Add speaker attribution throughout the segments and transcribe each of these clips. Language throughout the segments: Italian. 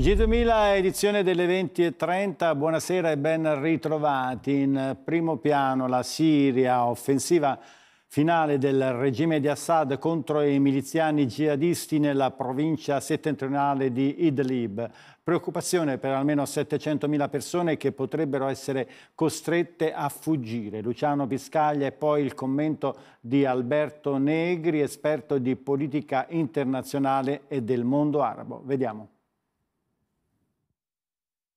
Speaker 1: TG2000 edizione delle 20.30, buonasera e ben ritrovati. In primo piano la Siria, offensiva finale del regime di Assad contro i miliziani jihadisti nella provincia settentrionale di Idlib. Preoccupazione per almeno 700.000 persone che potrebbero essere costrette a fuggire. Luciano Piscaglia e poi il commento di Alberto Negri, esperto di politica internazionale e del mondo arabo. Vediamo.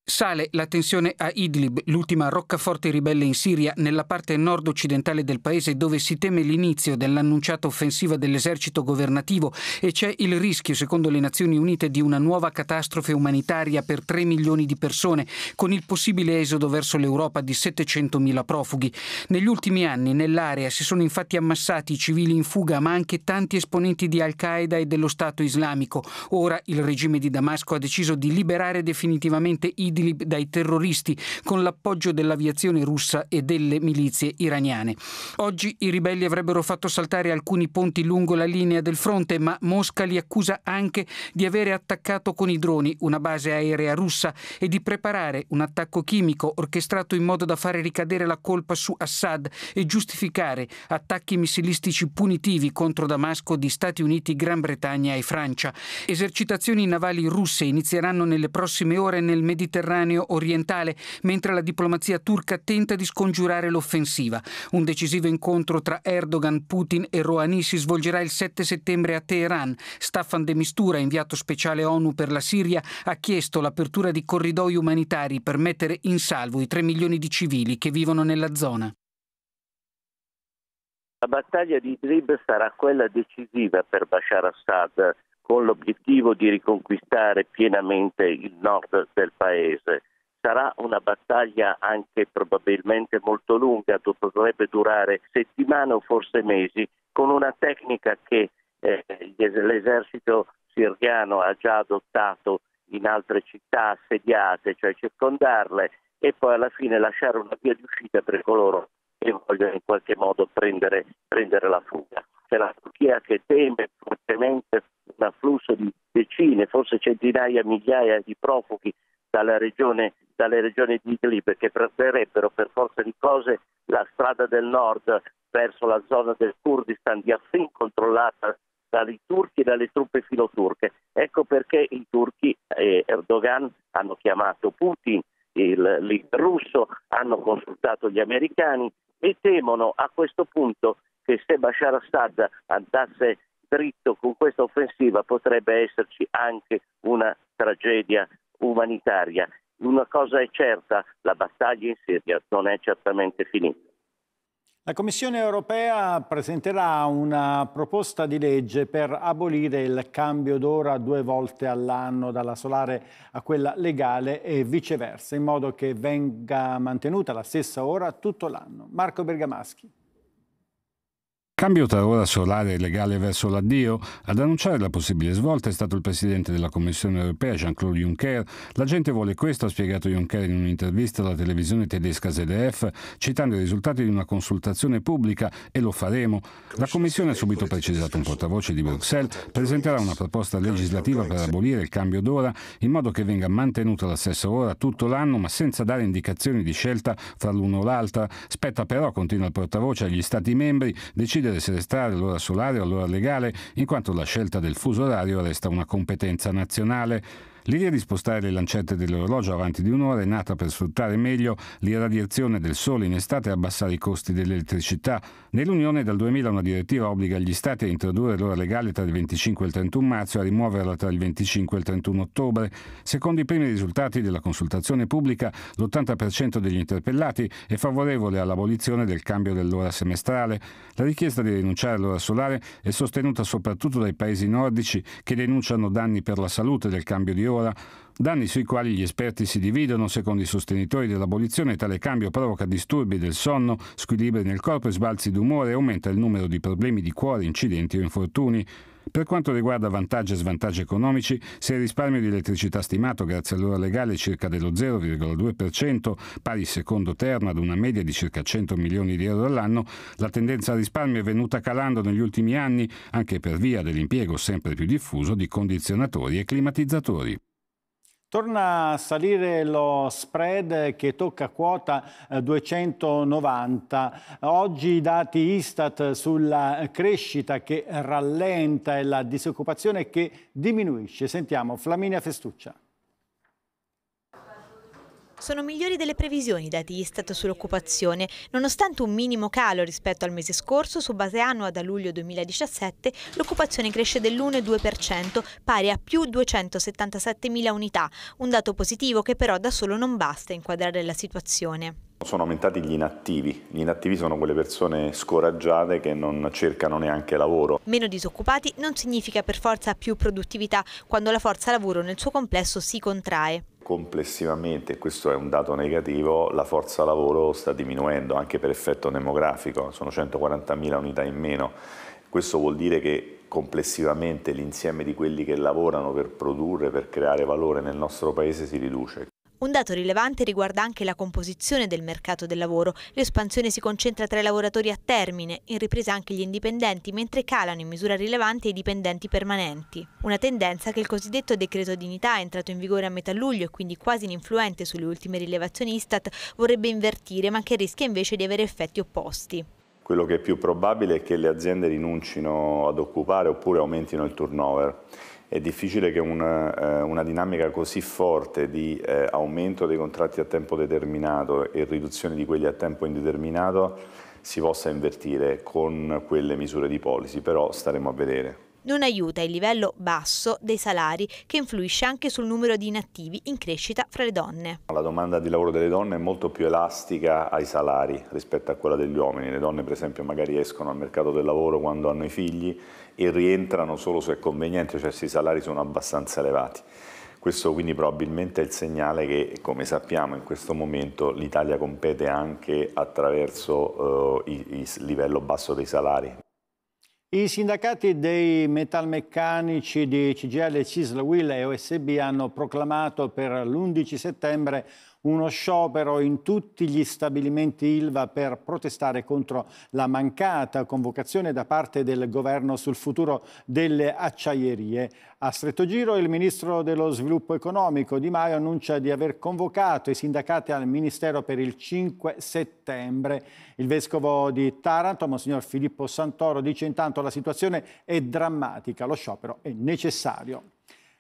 Speaker 2: Sale la tensione a Idlib, l'ultima roccaforte ribelle in Siria, nella parte nord-occidentale del paese dove si teme l'inizio dell'annunciata offensiva dell'esercito governativo e c'è il rischio, secondo le Nazioni Unite, di una nuova catastrofe umanitaria per 3 milioni di persone, con il possibile esodo verso l'Europa di 700 mila profughi. Negli ultimi anni nell'area si sono infatti ammassati i civili in fuga, ma anche tanti esponenti di Al-Qaeda e dello Stato islamico. Ora il regime di Damasco ha deciso di liberare definitivamente Idlib Idlib dai terroristi con l'appoggio dell'aviazione russa e delle milizie iraniane. Oggi i ribelli avrebbero fatto saltare alcuni ponti lungo la linea del fronte, ma Mosca li accusa anche di avere attaccato con i droni una base aerea russa e di preparare un attacco chimico orchestrato in modo da fare ricadere la colpa su Assad e giustificare attacchi missilistici punitivi contro Damasco di Stati Uniti, Gran Bretagna e Francia. Esercitazioni navali russe inizieranno nelle prossime ore nel Mediterraneo Mediterraneo orientale, mentre la diplomazia turca tenta di scongiurare l'offensiva. Un decisivo incontro tra Erdogan, Putin e Rouhani si svolgerà il 7 settembre a Teheran. Staffan de Mistura, inviato speciale ONU per la Siria, ha chiesto l'apertura di corridoi umanitari per mettere in salvo i 3 milioni di civili che vivono nella zona.
Speaker 3: La battaglia di Idlib sarà quella decisiva per Bashar Assad con l'obiettivo di riconquistare pienamente il nord del paese. Sarà una battaglia anche probabilmente molto lunga, potrebbe durare settimane o forse mesi, con una tecnica che eh, l'esercito siriano ha già adottato in altre città assediate, cioè circondarle e poi alla fine lasciare una via di uscita per coloro che vogliono in qualche modo prendere, prendere la fuga. C'è la Turchia che teme decine, forse centinaia, migliaia di profughi dalla regione, dalle regioni di Idlib che prenderebbero per forza di cose la strada del nord verso la zona del Kurdistan di Afrin controllata dai turchi e dalle truppe filoturche. Ecco perché i turchi e eh, Erdogan hanno chiamato Putin, il leader russo, hanno consultato gli americani e temono a questo punto che se Bashar Assad andasse dritto con questa offensiva potrebbe esserci anche una tragedia umanitaria. Una cosa è certa, la battaglia in Siria non è certamente finita.
Speaker 1: La Commissione europea presenterà una proposta di legge per abolire il cambio d'ora due volte all'anno dalla solare a quella legale e viceversa, in modo che venga mantenuta la stessa ora tutto l'anno. Marco Bergamaschi.
Speaker 4: Cambio tra ora solare e legale verso l'addio? Ad annunciare la possibile svolta è stato il presidente della Commissione europea Jean-Claude Juncker. La gente vuole questo, ha spiegato Juncker in un'intervista alla televisione tedesca ZDF, citando i risultati di una consultazione pubblica e lo faremo. La Commissione ha subito precisato un portavoce di Bruxelles, presenterà una proposta legislativa per abolire il cambio d'ora in modo che venga mantenuta la stessa ora tutto l'anno ma senza dare indicazioni di scelta fra l'uno o l'altra. Spetta però, continua il portavoce, agli Stati membri decidere decidere se restare all'ora solare o all'ora legale, in quanto la scelta del fuso orario resta una competenza nazionale. L'idea di spostare le lancette dell'orologio avanti di un'ora è nata per sfruttare meglio l'irradiazione del sole in estate e abbassare i costi dell'elettricità. Nell'Unione dal 2000 una direttiva obbliga gli Stati a introdurre l'ora legale tra il 25 e il 31 marzo e a rimuoverla tra il 25 e il 31 ottobre. Secondo i primi risultati della consultazione pubblica, l'80% degli interpellati è favorevole all'abolizione del cambio dell'ora semestrale. La richiesta di rinunciare all'ora solare è sostenuta soprattutto dai paesi nordici che denunciano danni per la salute del cambio di ora ora, danni sui quali gli esperti si dividono secondo i sostenitori dell'abolizione tale cambio provoca disturbi del sonno, squilibri nel corpo e sbalzi d'umore e aumenta il numero di problemi di cuore, incidenti o infortuni. Per quanto riguarda vantaggi e svantaggi economici, se il risparmio di elettricità stimato grazie all'ora legale è circa dello 0,2%, pari secondo terno ad una media di circa 100 milioni di euro all'anno, la tendenza al risparmio è venuta calando negli ultimi anni anche per via dell'impiego sempre più diffuso di condizionatori e climatizzatori.
Speaker 1: Torna a salire lo spread che tocca quota 290. Eh, Oggi i dati Istat sulla crescita che rallenta e la disoccupazione che diminuisce. Sentiamo Flaminia Festuccia
Speaker 5: sono migliori delle previsioni dati Istat sull'occupazione, nonostante un minimo calo rispetto al mese scorso, su base annua da luglio 2017 l'occupazione cresce dell'1,2%, pari a più 277.000 unità, un dato positivo che però da solo non basta a inquadrare la situazione.
Speaker 6: Sono aumentati gli inattivi, gli inattivi sono quelle persone scoraggiate che non cercano neanche lavoro.
Speaker 5: Meno disoccupati non significa per forza più produttività quando la forza lavoro nel suo complesso si contrae.
Speaker 6: Complessivamente, questo è un dato negativo, la forza lavoro sta diminuendo anche per effetto demografico, sono 140.000 unità in meno. Questo vuol dire che complessivamente l'insieme di quelli che lavorano per produrre, per creare valore nel nostro paese si riduce.
Speaker 5: Un dato rilevante riguarda anche la composizione del mercato del lavoro. L'espansione si concentra tra i lavoratori a termine, in ripresa anche gli indipendenti, mentre calano in misura rilevante i dipendenti permanenti. Una tendenza che il cosiddetto decreto dignità, entrato in vigore a metà luglio e quindi quasi ininfluente sulle ultime rilevazioni Istat, vorrebbe invertire, ma che rischia invece di avere effetti opposti
Speaker 6: quello che è più probabile è che le aziende rinuncino ad occupare oppure aumentino il turnover. È difficile che una, eh, una dinamica così forte di eh, aumento dei contratti a tempo determinato e riduzione di quelli a tempo indeterminato si possa invertire con quelle misure di policy, però staremo a vedere
Speaker 5: non aiuta il livello basso dei salari che influisce anche sul numero di inattivi in crescita fra le donne.
Speaker 6: La domanda di lavoro delle donne è molto più elastica ai salari rispetto a quella degli uomini. Le donne per esempio magari escono al mercato del lavoro quando hanno i figli e rientrano solo se è conveniente, cioè se i salari sono abbastanza elevati. Questo quindi probabilmente è il segnale che, come sappiamo, in questo momento l'Italia compete anche attraverso eh, il, il livello basso dei salari.
Speaker 1: I sindacati dei metalmeccanici di CGL, CISL, Will e OSB hanno proclamato per l'11 settembre uno sciopero in tutti gli stabilimenti Ilva per protestare contro la mancata convocazione da parte del governo sul futuro delle acciaierie. A stretto giro il ministro dello sviluppo economico Di Maio annuncia di aver convocato i sindacati al ministero per il 5 settembre. Il vescovo di Taranto, Monsignor Filippo Santoro, dice intanto che la situazione è drammatica, lo sciopero è necessario.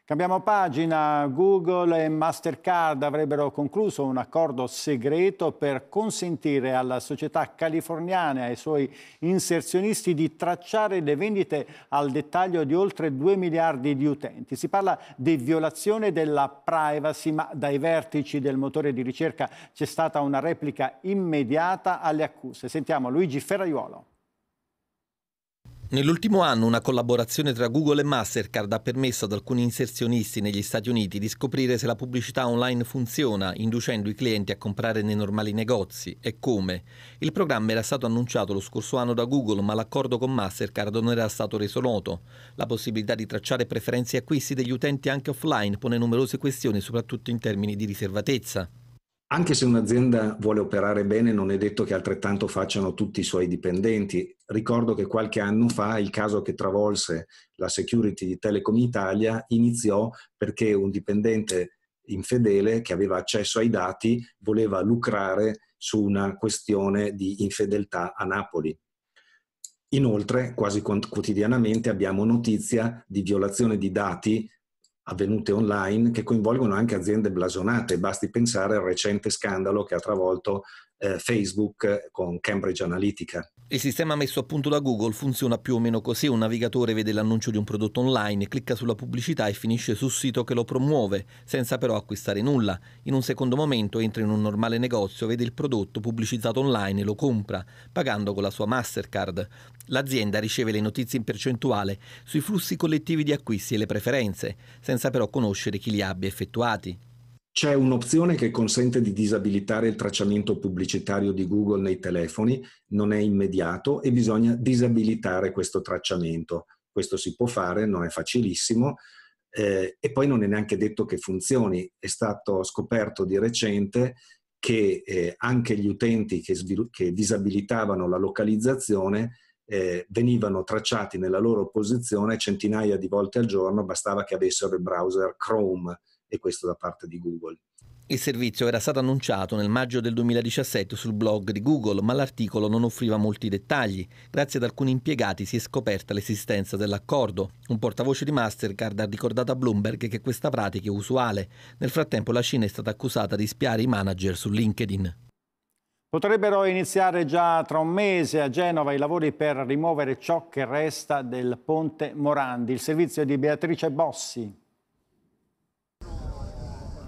Speaker 1: Cambiamo pagina, Google e Mastercard avrebbero concluso un accordo segreto per consentire alla società californiana e ai suoi inserzionisti di tracciare le vendite al dettaglio di oltre 2 miliardi di utenti. Si parla di violazione della privacy, ma dai vertici del motore di ricerca c'è stata una replica immediata alle accuse. Sentiamo Luigi Ferraiuolo.
Speaker 7: Nell'ultimo anno una collaborazione tra Google e Mastercard ha permesso ad alcuni inserzionisti negli Stati Uniti di scoprire se la pubblicità online funziona, inducendo i clienti a comprare nei normali negozi e come. Il programma era stato annunciato lo scorso anno da Google, ma l'accordo con Mastercard non era stato reso noto. La possibilità di tracciare preferenze e acquisti degli utenti anche offline pone numerose questioni, soprattutto in termini di riservatezza.
Speaker 8: Anche se un'azienda vuole operare bene, non è detto che altrettanto facciano tutti i suoi dipendenti. Ricordo che qualche anno fa il caso che travolse la security di Telecom Italia iniziò perché un dipendente infedele che aveva accesso ai dati voleva lucrare su una questione di infedeltà a Napoli. Inoltre, quasi quotidianamente abbiamo notizia di violazione di dati avvenute online che coinvolgono anche aziende blasonate. Basti pensare al recente scandalo che ha travolto eh, Facebook con Cambridge Analytica.
Speaker 7: Il sistema messo a punto da Google funziona più o meno così, un navigatore vede l'annuncio di un prodotto online, clicca sulla pubblicità e finisce sul sito che lo promuove, senza però acquistare nulla. In un secondo momento entra in un normale negozio, vede il prodotto pubblicizzato online e lo compra, pagando con la sua Mastercard. L'azienda riceve le notizie in percentuale sui flussi collettivi di acquisti e le preferenze,
Speaker 8: senza però conoscere chi li abbia effettuati. C'è un'opzione che consente di disabilitare il tracciamento pubblicitario di Google nei telefoni, non è immediato e bisogna disabilitare questo tracciamento. Questo si può fare, non è facilissimo eh, e poi non è neanche detto che funzioni. È stato scoperto di recente che eh, anche gli utenti che, che, disabilitavano la localizzazione eh, venivano tracciati nella loro posizione centinaia di volte al giorno, bastava che avessero il browser Chrome e questo da parte di Google.
Speaker 7: Il servizio era stato annunciato nel maggio del 2017 sul blog di Google, ma l'articolo non offriva molti dettagli. Grazie ad alcuni impiegati si è scoperta l'esistenza dell'accordo. Un portavoce di Mastercard ha ricordato a Bloomberg che questa pratica è usuale. Nel frattempo la Cina è stata accusata di spiare i manager su LinkedIn.
Speaker 1: Potrebbero iniziare già tra un mese a Genova i lavori per rimuovere ciò che resta del ponte Morandi. Il servizio di Beatrice Bossi.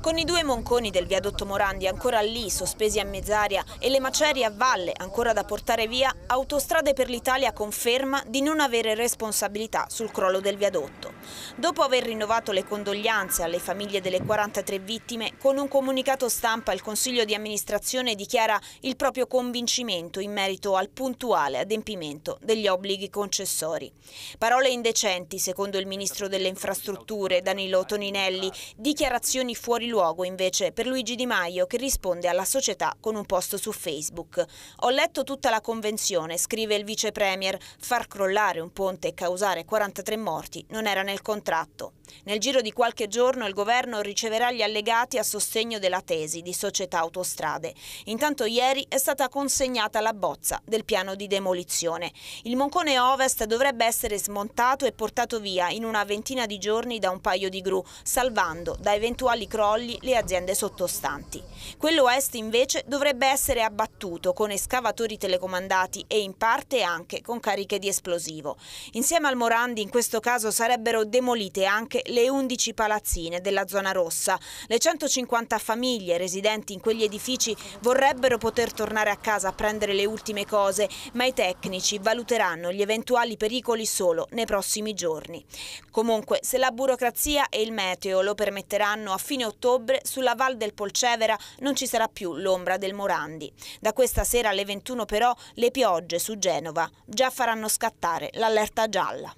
Speaker 9: Con i due monconi del viadotto Morandi ancora lì, sospesi a mezz'aria, e le macerie a valle ancora da portare via, Autostrade per l'Italia conferma di non avere responsabilità sul crollo del viadotto. Dopo aver rinnovato le condoglianze alle famiglie delle 43 vittime, con un comunicato stampa il Consiglio di amministrazione dichiara il proprio convincimento in merito al puntuale adempimento degli obblighi concessori. Parole indecenti, secondo il Ministro delle Infrastrutture Danilo Toninelli, dichiarazioni fuori luogo invece per Luigi Di Maio che risponde alla società con un post su Facebook. Ho letto tutta la convenzione, scrive il vice premier, far crollare un ponte e causare 43 morti non era nel nel contratto. Nel giro di qualche giorno il governo riceverà gli allegati a sostegno della tesi di Società Autostrade. Intanto ieri è stata consegnata la bozza del piano di demolizione. Il Moncone Ovest dovrebbe essere smontato e portato via in una ventina di giorni da un paio di gru, salvando da eventuali crolli le aziende sottostanti. Quello est invece dovrebbe essere abbattuto con escavatori telecomandati e in parte anche con cariche di esplosivo. Insieme al Morandi in questo caso sarebbero demolite anche le 11 palazzine della zona rossa. Le 150 famiglie residenti in quegli edifici vorrebbero poter tornare a casa a prendere le ultime cose, ma i tecnici valuteranno gli eventuali pericoli solo nei prossimi giorni. Comunque, se la burocrazia e il meteo lo permetteranno, a fine ottobre sulla Val del Polcevera non ci sarà più l'ombra del Morandi. Da questa sera alle 21 però le piogge su Genova già faranno scattare l'allerta gialla.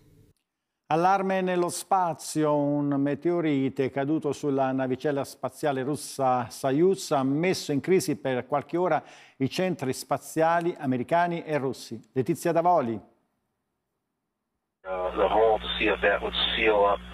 Speaker 1: Allarme nello spazio, un meteorite caduto sulla navicella spaziale russa Soyuz ha messo in crisi per qualche ora i centri spaziali americani e russi. Letizia Davoli.
Speaker 7: Uh,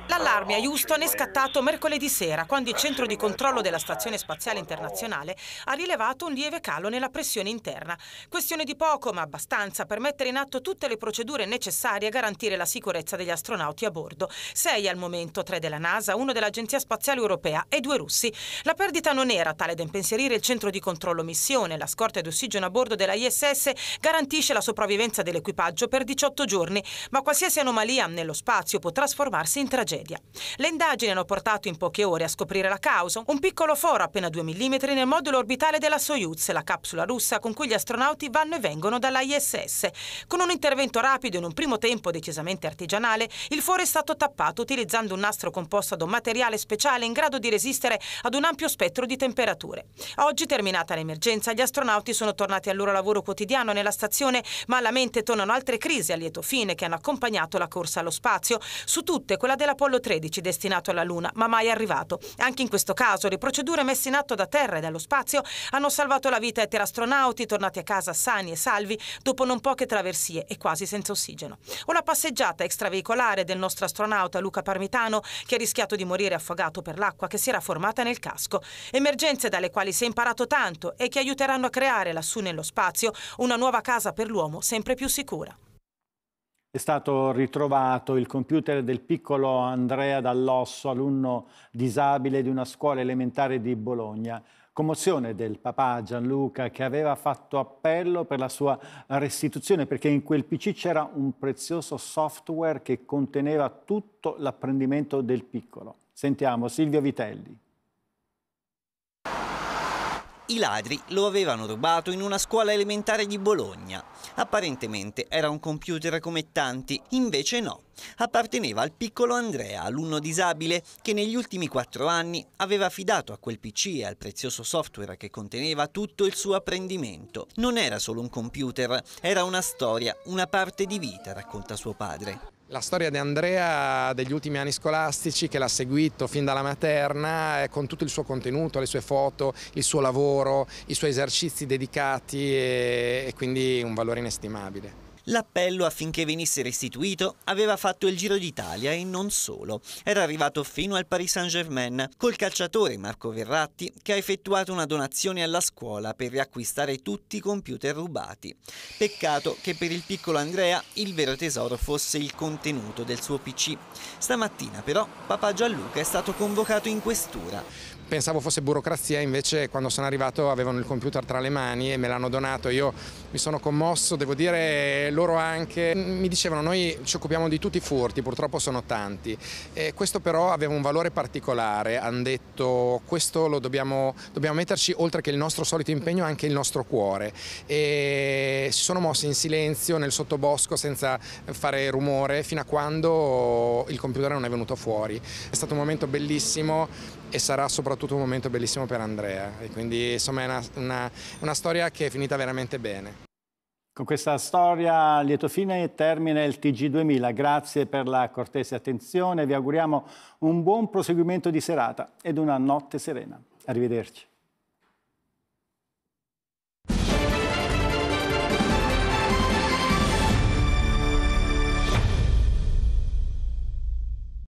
Speaker 10: L'allarme a Houston è scattato mercoledì sera, quando il centro di controllo della Stazione Spaziale Internazionale ha rilevato un lieve calo nella pressione interna. Questione di poco, ma abbastanza, per mettere in atto tutte le procedure necessarie a garantire la sicurezza degli astronauti a bordo. Sei al momento, tre della NASA, uno dell'Agenzia Spaziale Europea e due russi. La perdita non era tale da impensierire il centro di controllo missione. La scorta di ossigeno a bordo della ISS garantisce la sopravvivenza dell'equipaggio per 18 giorni, ma qualsiasi anomalia nello spazio può trasformarsi in tragedia tragedia. Le indagini hanno portato in poche ore a scoprire la causa, un piccolo foro appena 2 mm nel modulo orbitale della Soyuz, la capsula russa con cui gli astronauti vanno e vengono dall'ISS. Con un intervento rapido in un primo tempo decisamente artigianale, il foro è stato tappato utilizzando un nastro composto da un materiale speciale in grado di resistere ad un ampio spettro di temperature. Oggi, terminata l'emergenza, gli astronauti sono tornati al loro lavoro quotidiano nella stazione, ma alla mente tornano altre crisi a lieto fine che hanno accompagnato la corsa allo spazio, su tutte quella della popolazione Apollo 13 destinato alla Luna, ma mai arrivato. Anche in questo caso le procedure messe in atto da terra e dallo spazio hanno salvato la vita ai terastronauti tornati a casa sani e salvi dopo non poche traversie e quasi senza ossigeno. O la passeggiata extraveicolare del nostro astronauta Luca Parmitano che ha rischiato di morire affogato per l'acqua che si era formata nel casco. Emergenze dalle quali si è imparato tanto e che aiuteranno a creare lassù nello spazio una nuova casa per l'uomo sempre più sicura.
Speaker 1: È stato ritrovato il computer del piccolo Andrea Dall'Osso, alunno disabile di una scuola elementare di Bologna. Commozione del papà Gianluca che aveva fatto appello per la sua restituzione perché in quel PC c'era un prezioso software che conteneva tutto l'apprendimento del piccolo. Sentiamo Silvio Vitelli.
Speaker 11: I ladri lo avevano rubato in una scuola elementare di Bologna. Apparentemente era un computer come tanti, invece no. Apparteneva al piccolo Andrea, alunno disabile, che negli ultimi quattro anni aveva affidato a quel PC e al prezioso software che conteneva tutto il suo apprendimento. Non era solo un computer, era una storia, una parte di vita, racconta suo padre.
Speaker 12: La storia di Andrea degli ultimi anni scolastici che l'ha seguito fin dalla materna eh, con tutto il suo contenuto, le sue foto, il suo lavoro, i suoi esercizi dedicati eh, e, quindi un valore
Speaker 11: inestimabile. L'appello affinché venisse restituito aveva fatto il giro d'Italia e non solo. Era arrivato fino al Paris Saint-Germain col calciatore Marco Verratti che ha effettuato una donazione alla scuola per riacquistare tutti i computer rubati. Peccato che per il piccolo Andrea il vero tesoro fosse il contenuto del suo PC. Stamattina però papà Gianluca è stato convocato in questura. Pensavo fosse burocrazia,
Speaker 12: invece quando sono arrivato avevano il computer tra le mani e me l'hanno donato. Io mi sono commosso, devo dire loro anche, mi dicevano noi ci occupiamo di tutti i furti, purtroppo sono tanti, e questo però aveva un valore particolare, hanno detto questo lo dobbiamo, dobbiamo metterci oltre che il nostro solito impegno anche il nostro cuore e si sono mossi in silenzio nel sottobosco senza fare rumore fino a quando il computer non è venuto fuori. È stato un momento bellissimo e sarà soprattutto un momento bellissimo per Andrea e quindi insomma è una, una, una storia che è finita veramente bene. Con questa
Speaker 1: storia a lieto fine termina il TG2000. Grazie per la cortese attenzione. Vi auguriamo un buon proseguimento di serata ed una notte serena. Arrivederci.